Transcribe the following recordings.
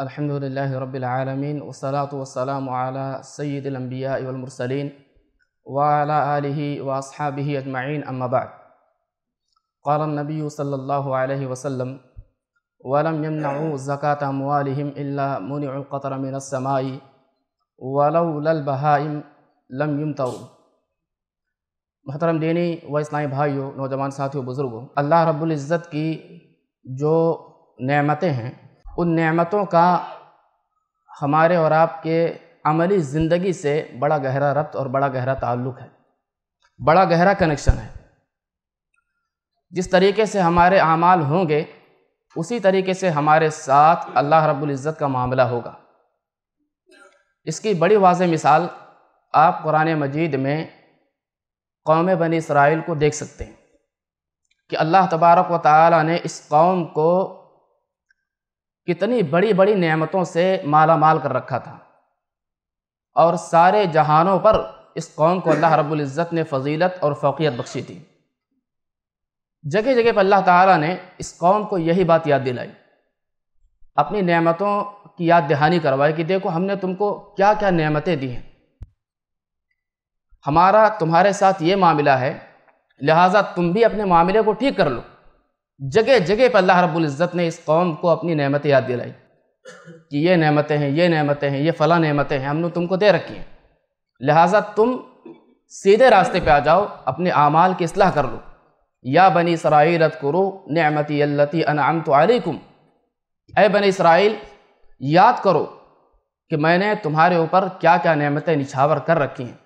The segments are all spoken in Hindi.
الحمد لله رب العالمين والصلاة والسلام على سيد الأنبياء والمرسلين وعلى آله وأصحابه أجمعين أما بعد قال النبي صلى الله عليه وسلم ولم يمنعوا زكاة أموالهم إلا منع القطر من السماء ولو البهائم لم यम محترم دینی و اسلامی بھائیو نوجوان ساتھیو بزرگو اللہ رب العزت کی جو نعمتیں ہیں उन नेमतों का हमारे और आपके अमली ज़िंदगी से बड़ा गहरा रब्त और बड़ा गहरा ताल्लुक़ है बड़ा गहरा कनेक्शन है जिस तरीके से हमारे अमाल होंगे उसी तरीके से हमारे साथ अल्लाह रब्बुल इज़्ज़त का मामला होगा इसकी बड़ी वाज मिसाल आप कुरान मजीद में कौम बनी इसराइल को देख सकते हैं कि अल्लाह तबारक व ताली ने इस कौम को कितनी बड़ी बड़ी नेमतों से माला माल कर रखा था और सारे जहानों पर इस कौम को अल्लाह रब्बुल इज़्ज़त ने फजीलत और फोकियत बख्शी थी जगह जगह पर अल्लाह ताला ने इस कौम को यही बात याद दिलाई अपनी नेमतों की याद दहानी करवाई कि देखो हमने तुमको क्या क्या नेमतें दी हैं हमारा तुम्हारे साथ ये मामला है लिहाजा तुम भी अपने मामले को ठीक कर लो जगह जगह पर अल्लाह रब्बुल इज़्ज़त ने इस कौम को अपनी नेमत याद दिलाई कि ये नेमतें हैं ये नेमतें हैं ये फ़ला नेमतें हैं हमने तुमको दे रखी हैं लिहाजा तुम सीधे रास्ते पर आ जाओ अपने आमाल की असलाह कर लो या बनी रत करो नमती अल्लती अनाम तो आलकुम ए बनी इसराइल याद करो कि मैंने तुम्हारे ऊपर क्या क्या नेमतें निछावर कर रखी हैं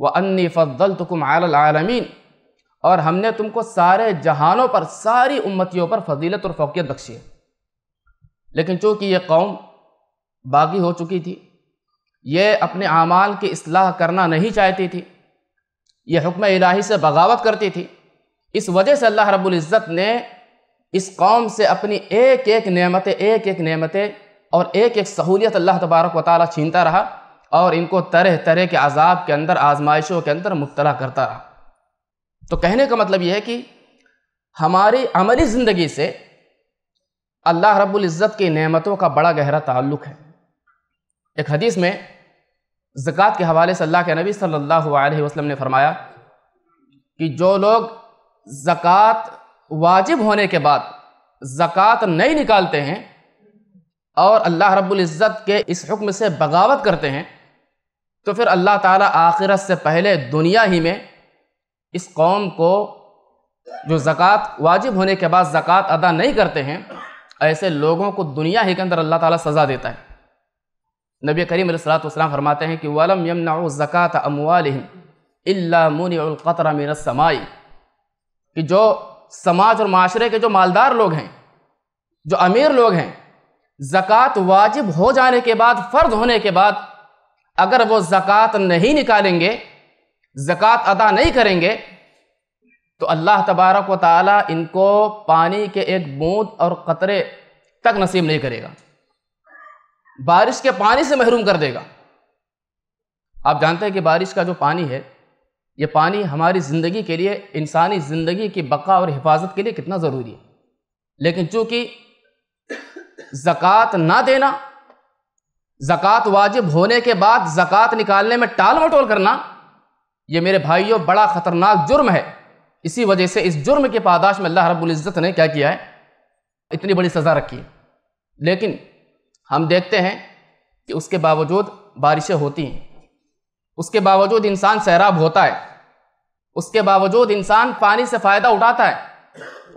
वह अन्नी फ़ल तुकुम आलमीन और हमने तुमको सारे जहानों पर सारी उम्मतियों पर फजीलत और फोकियत बख्शी है लेकिन चूँकि ये कौम बागी हो चुकी थी ये अपने आमाल की असलाह करना नहीं चाहती थी ये हुक्म इलाही से बगावत करती थी इस वजह से अल्लाह रबुल्ज़त ने इस कौम से अपनी एक एक नेमतें एक एक नेमतें और एक एक सहूलियत अल्लाह तबारक व ताली छीनता रहा और इनको तरह तरह के अजाब के अंदर आजमाइशों के अंदर मुब्तला करता रहा तो कहने का मतलब यह है कि हमारी अमली ज़िंदगी से अल्लाह रब्बुल इज़्ज़त की नेमतों का बड़ा गहरा ताल्लुक है एक हदीस में ज़क़़त के हवाले से अल्लाह के नबी सल्लल्लाहु अलैहि वसल्लम ने फरमाया कि जो लोग ज़क़़त वाजिब होने के बाद ज़क़़त नहीं निकालते हैं और अल्लाह रब्बुल इज़्ज़त के इस हुक्म से बगावत करते हैं तो फिर अल्लाह ताला आखिरत से पहले दुनिया ही में इस कौम को जो ज़क़़त वाजिब होने के बाद ज़क़़त अदा नहीं करते हैं ऐसे लोगों को दुनिया ही के अंदर अल्लाह ताला सज़ा देता है नबी करीम सलाम फरमाते हैं कि वलम यमना ज़क़़त अमवालकतरा मेरा समाई कि जो समाज और माशरे के जो मालदार लोग हैं जो अमीर लोग हैं ज़क़़त वाजिब हो जाने के बाद फ़र्ज होने के बाद अगर वो ज़क़़त नहीं निकालेंगे जक़ात अदा नहीं करेंगे तो अल्लाह तबारक व ताली इनको पानी के एक बूंद और क़तरे तक नसीब नहीं करेगा बारिश के पानी से महरूम कर देगा आप जानते हैं कि बारिश का जो पानी है ये पानी हमारी ज़िंदगी के लिए इंसानी ज़िंदगी की बका और हिफाजत के लिए कितना ज़रूरी है लेकिन चूँकि ज़क़़त ना देना ज़क़़त वाजिब होने के बाद ज़क़़त निकालने में टाल मटोल करना ये मेरे भाइयों बड़ा ख़तरनाक जुर्म है इसी वजह से इस जुर्म के पादाश में अल्लाह रबुल्ज़त ने क्या किया है इतनी बड़ी सज़ा रखी है लेकिन हम देखते हैं कि उसके बावजूद बारिशें होती हैं उसके बावजूद इंसान सैराब होता है उसके बावजूद इंसान पानी से फ़ायदा उठाता है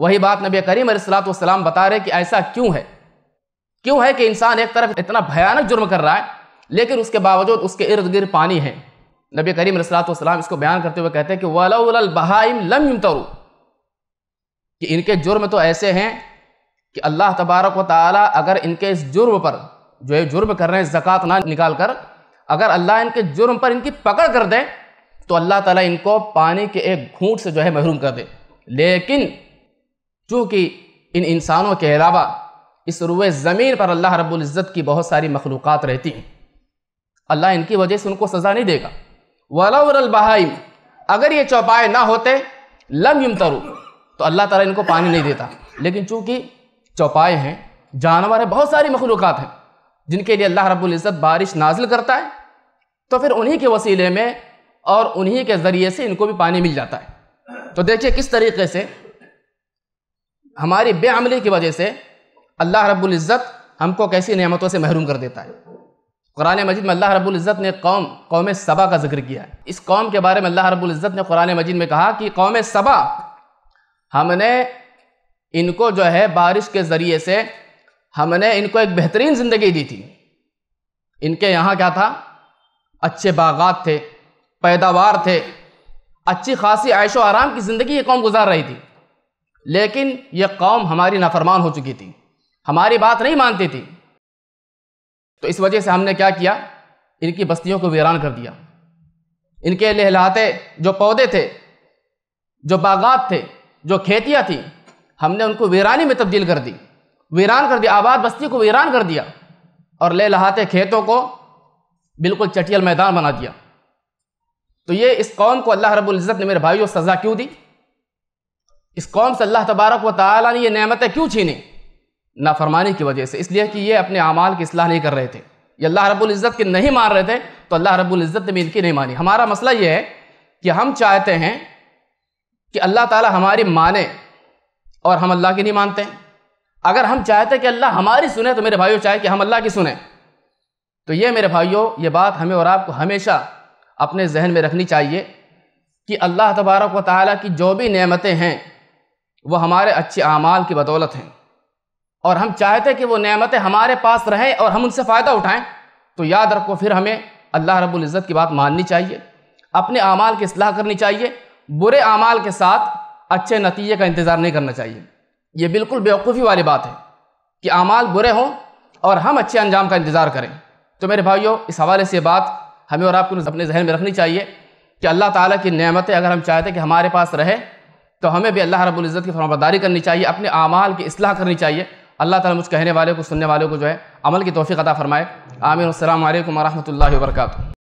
वही बात नबी करीम सलाम बता रहे कि ऐसा क्यों है क्यों है कि इंसान एक तरफ इतना भयानक जुर्म कर रहा है लेकिन उसके बावजूद उसके इर्द गिर्द पानी है नबी करीम रसलाम इसको बयान करते हुए कहते हैं कि वलाउल लम यमतरू कि इनके जुर्म तो ऐसे हैं कि अल्लाह तबारक व ताली अगर इनके इस जुर्म पर जो है जुर्म कर रहे हैं ज़क़़त ना निकाल कर अगर अल्लाह इनके जुर्म पर इनकी पकड़ कर दे तो अल्लाह ताली इनको पानी के एक घूट से जो है महरूम कर दे लेकिन चूँकि इन इंसानों के अलावा इस रुए ज़मीन पर अल्लाह रब्ज़त की बहुत सारी मखलूक़ात रहती हैं अल्लाह इनकी वजह से उनको सज़ा नहीं देगा वलाउरल बहाइम अगर ये चौपाए ना होते लम यम तरु तो अल्लाह ताला इनको पानी नहीं देता लेकिन चूँकि चौपाए हैं जानवर हैं बहुत सारी मखलूक़ हैं जिनके लिए अल्लाह रब्ज़त बारिश नाजिल करता है तो फिर उन्हीं के वसीले में और उन्हीं के ज़रिए से इनको भी पानी मिल जाता है तो देखिए किस तरीके से हमारी बेअमली की वजह से अल्लाह रब्ज़त हमको कैसी नेमतों से महरूम कर देता है कुरान मजीद में अल्लाह रब्ज़त ने कौम कौम सबा का जिक्र किया है इस कौम के बारे में अल्लाह रब्ज़त ने कुरान मजीद में कहा कि कौम सबा हमने इनको जो है बारिश के ज़रिए से हमने इनको एक बेहतरीन ज़िंदगी दी थी इनके यहाँ क्या था अच्छे बागात थे पैदावार थे अच्छी खासी ऐशो आराम की ज़िंदगी ये कौम गुजार रही थी लेकिन ये कौम हमारी नाफरमान हो चुकी थी हमारी बात नहीं मानती थी तो इस वजह से हमने क्या किया इनकी बस्तियों को वीरान कर दिया इनके लहलाते जो पौधे थे जो बागात थे जो खेतियाँ थी हमने उनको वीरानी में तब्दील कर दी वीरान कर दिया आबाद बस्ती को वीरान कर दिया और ले लहाते खेतों को बिल्कुल चटियल मैदान बना दिया तो ये इस कौम को अल्लाह रबुल्ज़त ने मेरे भाई को सज़ा क्यों दी इस कौम से अल्लाह तबारक व ताली ने ये नमतें क्यों छीनी नाफरमानी की वजह से इसलिए कि ये अपने अमाल की असलाह नहीं कर रहे थे ये अल्लाह रबुल्ज़त के नहीं मान रहे थे तो अल्लाह रबुल्ज़त ने भी इनकी नहीं मानी हमारा मसला ये है कि हम चाहते हैं कि अल्लाह ताला हमारी माने और हम अल्लाह की नहीं मानते अगर हम चाहते कि अल्लाह हमारी सुने तो मेरे भाइयों चाहे कि हम अल्लाह की सुने तो ये मेरे भाइयों ये बात हमें और आपको हमेशा अपने जहन में रखनी चाहिए कि अल्लाह तबारक व ताली की जो भी नेमतें हैं वह हमारे अच्छे अमाल की बदौलत हैं और हम चाहते कि वो नेमतें हमारे पास रहें और हम उनसे फ़ायदा उठाएं तो याद रखो फिर हमें अल्लाह रबुल्ज़त की बात माननी चाहिए अपने अमाल की असलाह करनी चाहिए बुरे अमाल के साथ अच्छे नतीजे का इंतज़ार नहीं करना चाहिए ये बिल्कुल बेवकूफ़ी वाली बात है कि अमाल बुरे हों और हम अच्छे अंजाम का इंतज़ार करें तो मेरे भाइयों इस हवाले से बात हमें और आपको अपने जहन में रखनी चाहिए कि अल्लाह ताला की नेमतें अगर हम चाहते कि हमारे पास रहे तो हमें भी अल्लाह रबुल्ज़त की फरमाबरदारी करनी चाहिए अपने अमाल की असलाह करनी चाहिए अल्लाह ताला मुझ कहने वाले को सुनने वाले को जो है अमल की तोफ़ी अता फ़रमाए आमिन अल्लाम वरहमल वर्क